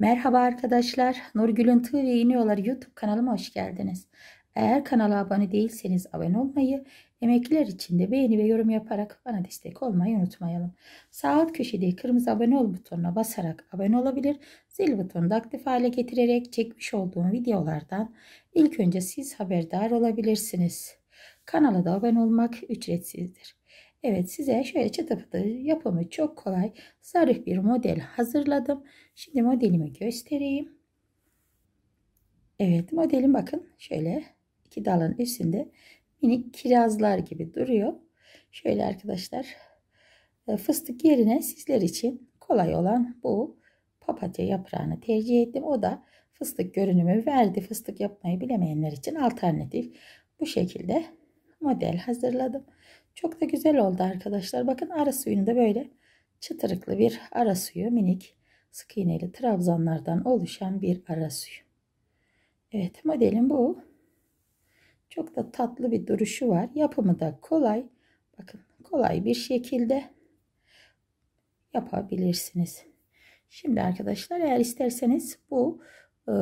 Merhaba arkadaşlar. Nurgül'ün Tığ ve İğne YouTube kanalıma hoş geldiniz. Eğer kanala abone değilseniz abone olmayı, emekliler için de beğeni ve yorum yaparak bana destek olmayı unutmayalım. Sağ alt köşede kırmızı abone ol butonuna basarak abone olabilir, zil butonunu da aktif hale getirerek çekmiş olduğum videolardan ilk önce siz haberdar olabilirsiniz. Kanala da abone olmak ücretsizdir. Evet size şöyle çatapıtı yapımı çok kolay zarif bir model hazırladım. Şimdi modelimi göstereyim. Evet modelim bakın şöyle iki dalın üstünde minik kirazlar gibi duruyor. Şöyle arkadaşlar e, fıstık yerine sizler için kolay olan bu papatya yaprağını tercih ettim. O da fıstık görünümü verdi. Fıstık yapmayı bilemeyenler için alternatif bu şekilde model hazırladım. Çok da güzel oldu arkadaşlar. Bakın ara suyunu da böyle çıtırıklı bir ara suyu minik sık iğneli trabzanlardan oluşan bir ara suyu. Evet modelim bu. Çok da tatlı bir duruşu var. Yapımı da kolay. Bakın kolay bir şekilde yapabilirsiniz. Şimdi arkadaşlar eğer isterseniz bu e,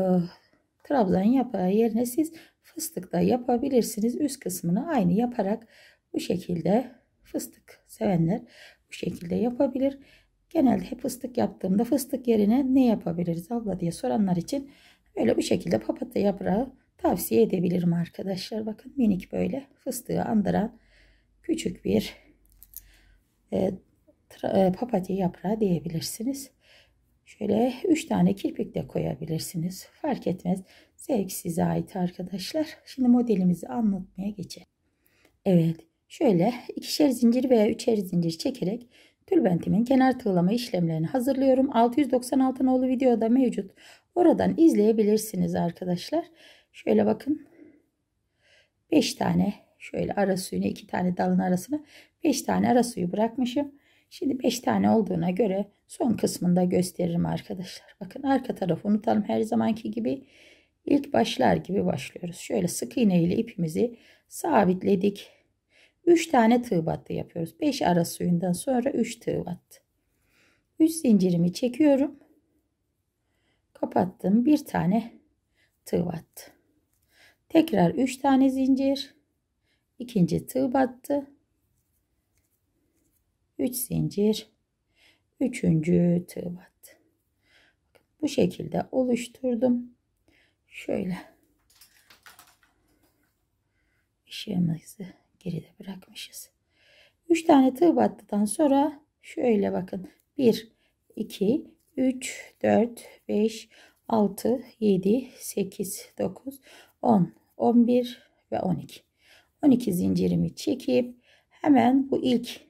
trabzan yapağı yerine siz fıstık da yapabilirsiniz. Üst kısmını aynı yaparak bu şekilde fıstık sevenler bu şekilde yapabilir. Genelde hep fıstık yaptığımda fıstık yerine ne yapabiliriz abla diye soranlar için böyle bu şekilde papatya yaprağı tavsiye edebilirim arkadaşlar. Bakın minik böyle fıstığı andıran küçük bir e, e, papatya yaprağı diyebilirsiniz. Şöyle 3 tane kirpik de koyabilirsiniz. Fark etmez. Zevk size ait arkadaşlar. Şimdi modelimizi anlatmaya geçelim. Evet Şöyle ikişer zincir veya üçer zincir çekerek tülbentimin kenar tığlama işlemlerini hazırlıyorum. 696 nolu videoda mevcut. Oradan izleyebilirsiniz arkadaşlar. Şöyle bakın. 5 tane şöyle ara suyunu 2 tane dalın arasına 5 tane ara suyu bırakmışım. Şimdi 5 tane olduğuna göre son kısmında gösteririm arkadaşlar. Bakın arka tarafı unutalım her zamanki gibi. İlk başlar gibi başlıyoruz. Şöyle sık iğne ile ipimizi sabitledik. 3 tane tığ battı yapıyoruz. 5 ara suyundan sonra 3 tığ battı. 3 zincirimi çekiyorum. Kapattım. Bir tane tığ battı. Tekrar 3 tane zincir. ikinci tığ battı. 3 zincir. Üçüncü tığ battı. Bu şekilde oluşturdum. Şöyle ışığımızı geride bırakmışız. 3 tane tığ battıdan sonra şöyle bakın. 1, 2, 3, 4, 5, 6, 7, 8, 9, 10, 11 ve 12. 12 zincirimi çekip hemen bu ilk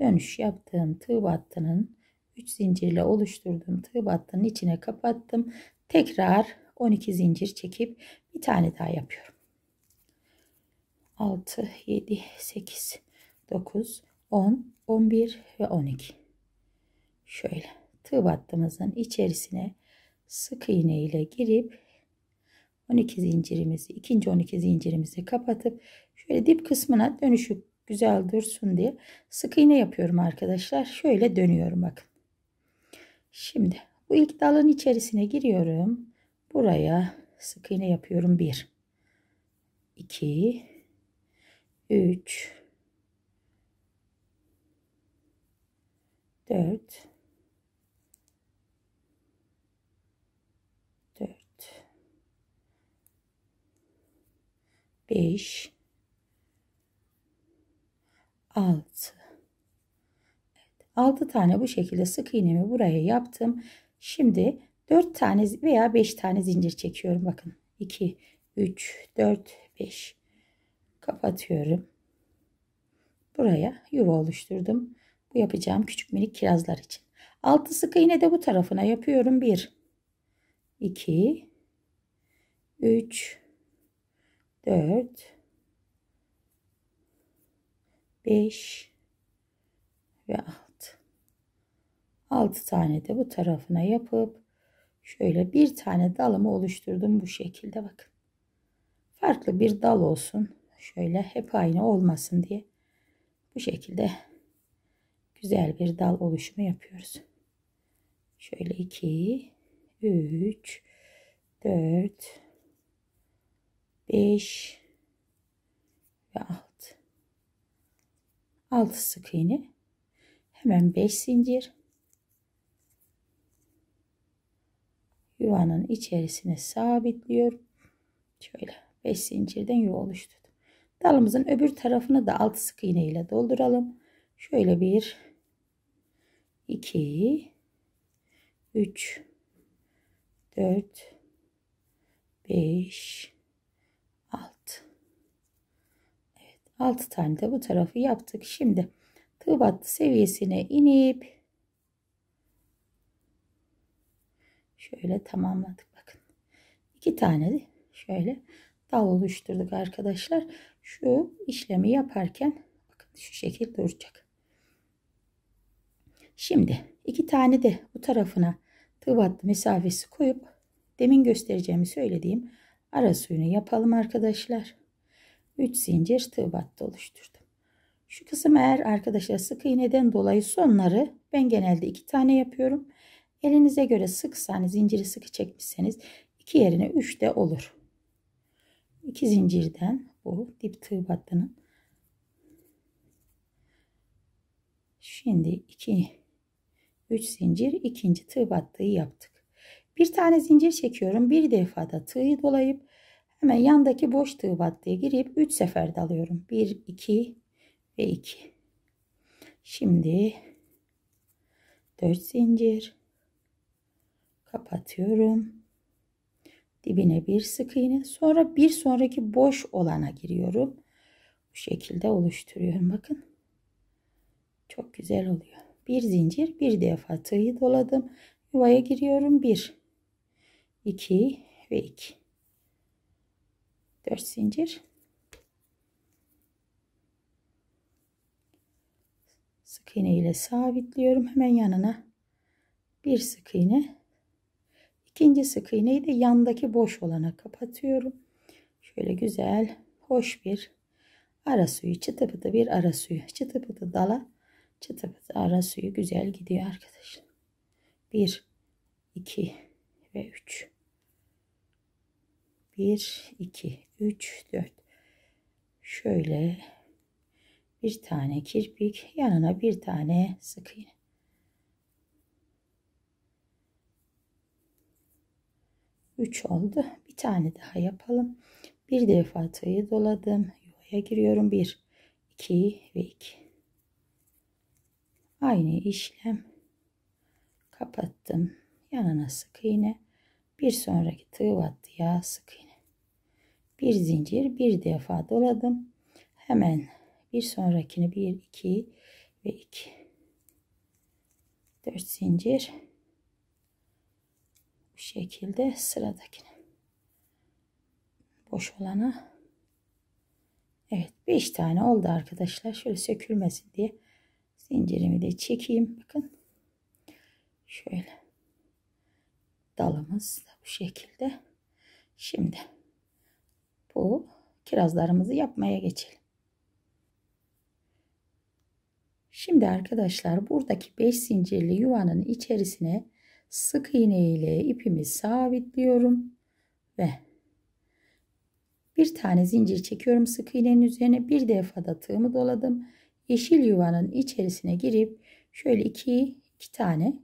dönüş yaptığım tığ battının 3 zincirle oluşturduğum tığ battının içine kapattım. Tekrar 12 zincir çekip bir tane daha yapıyorum. 6, 7, 8, 9, 10, 11 ve 12. Şöyle tığ battığımızın içerisine sık iğne ile girip 12 zincirimizi, ikinci 12 zincirimizi kapatıp şöyle dip kısmına dönüşü güzel dursun diye sık iğne yapıyorum arkadaşlar. Şöyle dönüyorum bakın. Şimdi bu ilk dalın içerisine giriyorum. Buraya sık iğne yapıyorum. 1 2 3 4 4 5 6 6 tane bu şekilde sık iğnemi buraya yaptım. Şimdi 4 tane veya 5 tane zincir çekiyorum. Bakın 2, 3, 4, 5 kapatıyorum. Buraya yuva oluşturdum. Bu yapacağım küçük minik kirazlar için. Altı sık iğne de bu tarafına yapıyorum. 1 2 3 4 5 ve 6. 6 tane de bu tarafına yapıp şöyle bir tane dalımı oluşturdum bu şekilde bakın. Farklı bir dal olsun. Şöyle hep aynı olmasın diye bu şekilde güzel bir dal oluşumu yapıyoruz. Şöyle 2, 3, 4, 5 ve 6. 6 sık iğne. Hemen 5 zincir. Yuvanın içerisine sabitliyorum. Şöyle 5 zincirden yuva oluştu. Dalımızın öbür tarafını da altı sık iğne ile dolduralım. Şöyle bir, iki, üç, dört, beş, altı. Evet, altı tane de bu tarafı yaptık. Şimdi tığ battı seviyesine inip şöyle tamamladık. Bakın, iki tane şöyle dal oluşturduk arkadaşlar. Şu işlemi yaparken bakın şu şekil duracak. Şimdi iki tane de bu tarafına tığ battı mesafesi koyup demin göstereceğimi söylediğim ara suyunu yapalım arkadaşlar. 3 zincir tığ battı oluşturdum. Şu kısım eğer arkadaşlar sık iğneden dolayı sonları ben genelde iki tane yapıyorum. Elinize göre sıksanız zinciri sıkı çekmişseniz iki yerine 3 de olur. 2 zincirden bu dip tığ battının şimdi 2 3 zincir ikinci tığ battığı yaptık. Bir tane zincir çekiyorum. Bir defada tığı dolayıp hemen yandaki boş tığ battıya girip 3 sefer dalıyorum. 1 2 ve 2. Şimdi 4 zincir kapatıyorum dibine bir sık iğne sonra bir sonraki boş olana giriyorum. Bu şekilde oluşturuyorum bakın. Çok güzel oluyor. Bir zincir bir defa tığı doladım. Yuvaya giriyorum. 1 2 ve 2 4 zincir sık iğne ile sabitliyorum. Hemen yanına bir sık iğne İkinci sık iğneyi de yandaki boş olana kapatıyorum. Şöyle güzel, hoş bir ara suyu, çıtı pıtı bir ara suyu. Çıtı pıtı dala, çıtı pıtı ara suyu güzel gidiyor arkadaşlar. 1, 2 ve 3. 1, 2, 3, 4. Şöyle bir tane kirpik, yanına bir tane sık iğne. 3 oldu. Bir tane daha yapalım. Bir defa tığı doladım. Yuvaya giriyorum. 1, 2 ve 2. Aynı işlem. Kapattım. Yanına sık iğne. Bir sonraki tığ battıya sık iğne. Bir zincir bir defa doladım. Hemen bir sonrakini 1, 2 ve 2. 4 zincir bu şekilde sıradakini. Boş olana. Evet 5 tane oldu arkadaşlar. Şöyle sökülmesin diye zincirimi de çekeyim. Bakın. Şöyle. Dalımız da bu şekilde. Şimdi bu kirazlarımızı yapmaya geçelim. Şimdi arkadaşlar buradaki 5 zincirli yuvanın içerisine sık iğne ile ipimi sabitliyorum ve bir tane zincir çekiyorum sık iğnenin üzerine bir defada tığımı doladım yeşil yuvanın içerisine girip şöyle iki iki tane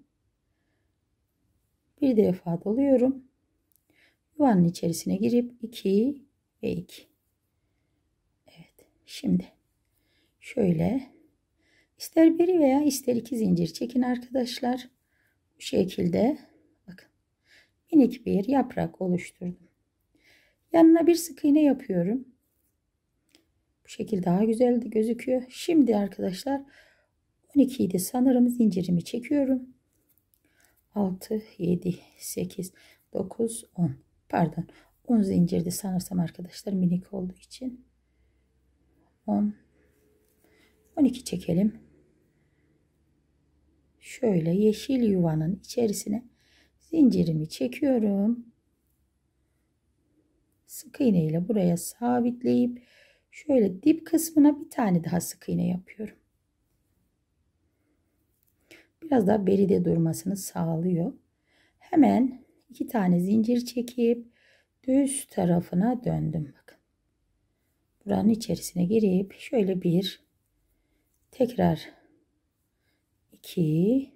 bir defa doluyorum yuvanın içerisine girip iki ve iki Evet şimdi şöyle ister biri veya ister iki zincir çekin arkadaşlar bu şekilde bakın minik bir yaprak oluşturdum. Yanına bir sık iğne yapıyorum. Bu şekilde daha güzeldi gözüküyor. Şimdi arkadaşlar 12 idi sanırım zincirimi çekiyorum. 6 7 8 9 10 pardon 10 zincirdi sanırsam arkadaşlar minik olduğu için 10 12 çekelim şöyle yeşil yuvanın içerisine zincirimi çekiyorum. Sık iğne ile buraya sabitleyip şöyle dip kısmına bir tane daha sık iğne yapıyorum. Biraz daha beride durmasını sağlıyor. Hemen iki tane zincir çekip düz tarafına döndüm. Bakın. Buranın içerisine girip şöyle bir tekrar 2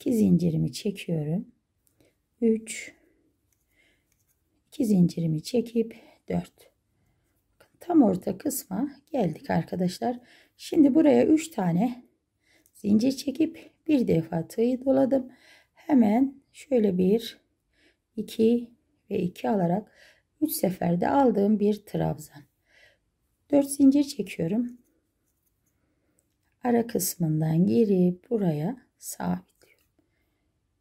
2 zincirimi çekiyorum. 3 2 zincirimi çekip 4 tam orta kısma geldik arkadaşlar. Şimdi buraya 3 tane zincir çekip bir defa tığı doladım. Hemen şöyle bir 2 ve 2 alarak 3 seferde aldığım bir trabzan. 4 zincir çekiyorum ara kısmından girip buraya sabitliyorum.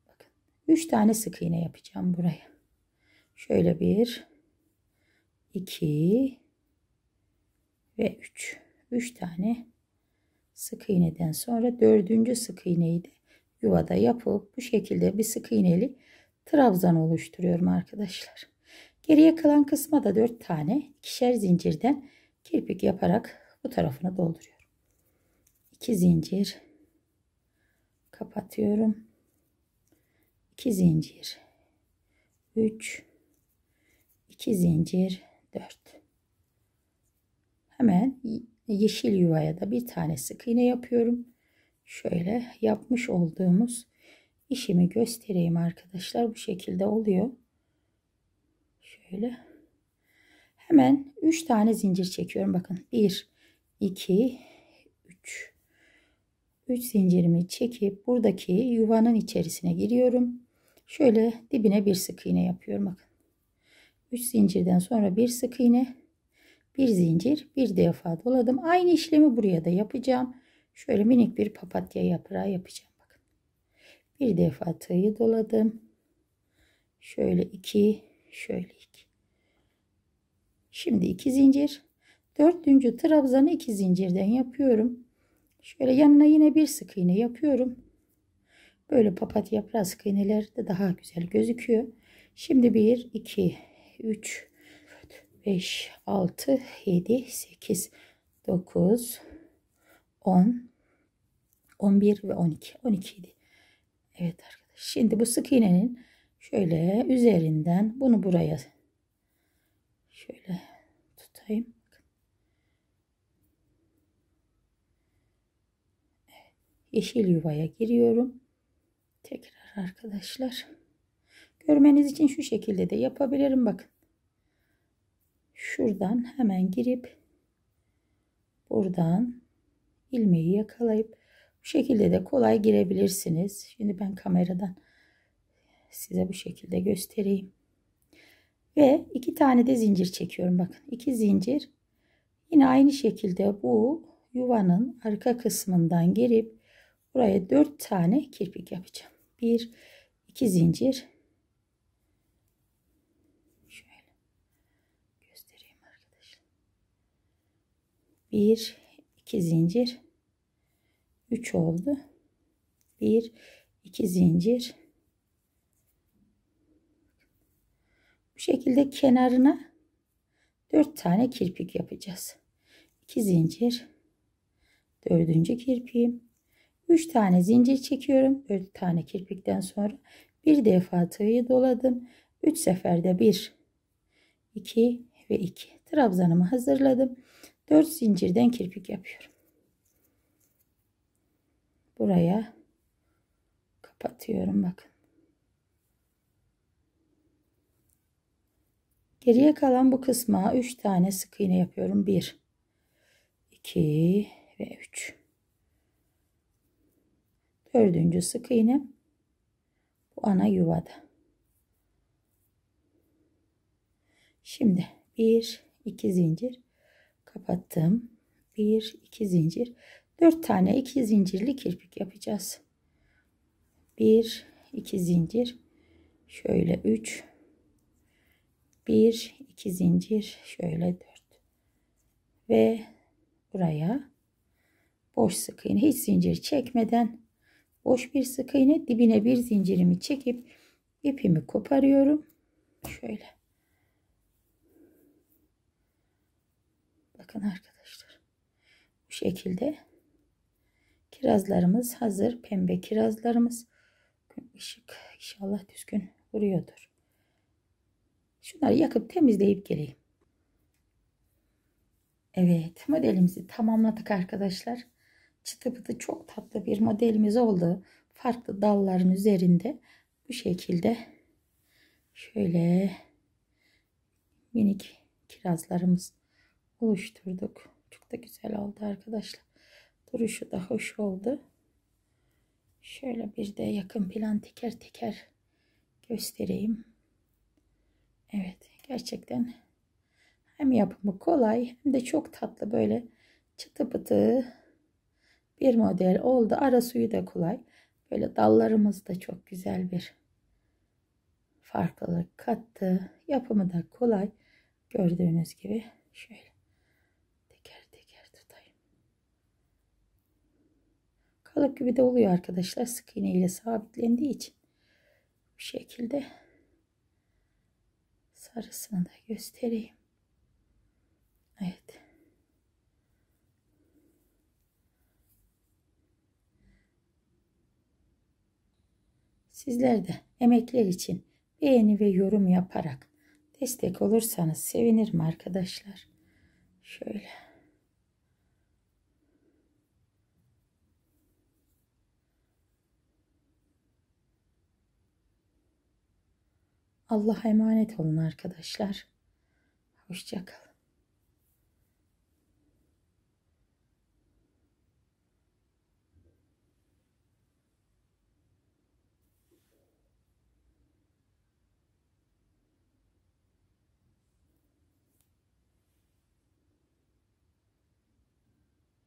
Bakın 3 tane sık iğne yapacağım buraya. Şöyle bir 2 ve 3. 3 tane sık iğneden sonra dördüncü sık iğneyi de yuvada yapıp bu şekilde bir sık iğneli trabzan oluşturuyorum arkadaşlar. Geriye kalan kısma da 4 tane ikişer zincirden kirpik yaparak bu tarafını dolduruyorum. 2 zincir kapatıyorum 2 zincir 3 2 zincir 4 hemen yeşil yuvaya da bir tane sık iğne yapıyorum şöyle yapmış olduğumuz işimi göstereyim arkadaşlar bu şekilde oluyor şöyle hemen 3 tane zincir çekiyorum bakın 1 2 3 3 zincirimi çekip buradaki yuvanın içerisine giriyorum. Şöyle dibine bir sık iğne yapıyorum. Bakın. 3 zincirden sonra bir sık iğne, bir zincir, bir defa doladım. Aynı işlemi buraya da yapacağım. Şöyle minik bir papatya yaprağı yapacağım. Bakın. Bir defa tığı doladım. Şöyle iki, şöyle iki. Şimdi 2 zincir. 4. trabzanı 2 zincirden yapıyorum. Şöyle yanına yine bir sık iğne yapıyorum. Böyle papatya yaprağı sık iğneler de daha güzel gözüküyor. Şimdi 1, 2, 3, 5, 6, 7, 8, 9, 10, 11 ve 12. 12 idi. Evet arkadaşlar. Şimdi bu sık iğnenin şöyle üzerinden bunu buraya şöyle tutayım. yeşil yuvaya giriyorum. Tekrar arkadaşlar. Görmeniz için şu şekilde de yapabilirim. Bakın. Şuradan hemen girip buradan ilmeği yakalayıp bu şekilde de kolay girebilirsiniz. Şimdi ben kameradan size bu şekilde göstereyim. Ve iki tane de zincir çekiyorum. Bakın iki zincir. Yine aynı şekilde bu yuvanın arka kısmından girip Buraya 4 tane kirpik yapacağım. 1 2 zincir. Şöyle göstereyim arkadaşlar. 1 2 zincir. 3 oldu. 1 2 zincir. Bu şekilde kenarına 4 tane kirpik yapacağız. 2 zincir. Dördüncü kirpiğim. 3 tane zincir çekiyorum. 4 tane kirpikten sonra bir defa tığı doladım. 3 seferde 1, 2 ve 2. Trabzanımı hazırladım. 4 zincirden kirpik yapıyorum. Buraya kapatıyorum bakın. Geriye kalan bu kısma 3 tane sık iğne yapıyorum. 1, 2 ve 3. Dördüncü sık iğne. Bu ana yuvada. Şimdi bir iki zincir kapattım. Bir iki zincir. Dört tane iki zincirli kirpik yapacağız. Bir iki zincir. Şöyle üç. Bir iki zincir. Şöyle dört. Ve buraya boş sık iğne hiç zincir çekmeden Boş bir sık iğne dibine bir zincirimi çekip ipimi koparıyorum. Şöyle. Bakın arkadaşlar. Bu şekilde kirazlarımız hazır. Pembe kirazlarımız. Işık inşallah düzgün vuruyordur. Şunları yakıp temizleyip geleyim. Evet modelimizi tamamladık arkadaşlar çıtı pıtı çok tatlı bir modelimiz oldu. Farklı dalların üzerinde bu şekilde şöyle minik kirazlarımız oluşturduk. Çok da güzel oldu arkadaşlar. Duruşu da hoş oldu. Şöyle bir de yakın plan teker teker göstereyim. Evet gerçekten hem yapımı kolay hem de çok tatlı böyle çıtı pıtı bir model oldu. Ara suyu da kolay. Böyle dallarımız da çok güzel bir farklılık kattı. Yapımı da kolay. Gördüğünüz gibi şöyle teker teker tutayım. Kalıp gibi de oluyor arkadaşlar. Sık iğne ile sabitlendiği için bu şekilde sarısını da göstereyim. Evet. Sizler de emekler için beğeni ve yorum yaparak destek olursanız sevinirim arkadaşlar. Şöyle. Allah'a emanet olun arkadaşlar. Hoşçakalın.